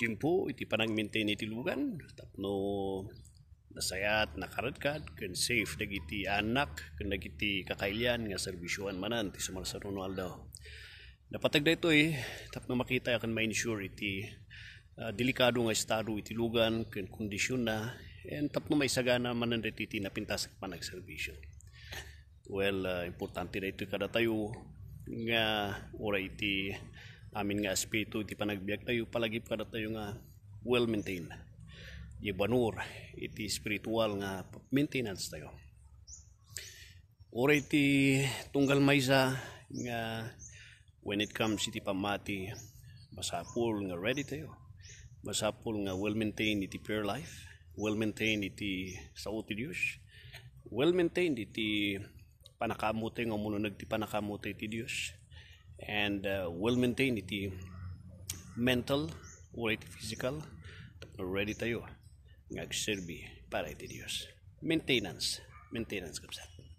Jimpo iti panang maintain iti lugan tapno nasayat nakaradkad ken safe dagiti anak ken dagiti kakailan nga serbisyoan manan ti sumarsaruno aldaw napatag daytoy eh, tapno makita ken ma-insure iti uh, delikado nga estado iti lugan ken kondisyon na and tapno may sagana manan iti napintasak panagserbisyo well uh, importante daytoy kada tayo nga ora iti amin nga aspito iti panagbiag tayo palagi kada tayo nga well maintained ibanur iti spiritual nga maintenance tayo Ora iti tunggal maysa nga when it comes iti pamati masapul nga ready tayo masapul nga well maintained iti prayer life well maintained iti sao ti Dios well maintained iti panakamote nga muno nagti panakamote ti Dios and uh, will maintain iti mental or physical ready tayo ngagserbi para iti Diyos. Maintenance. Maintenance kapsat.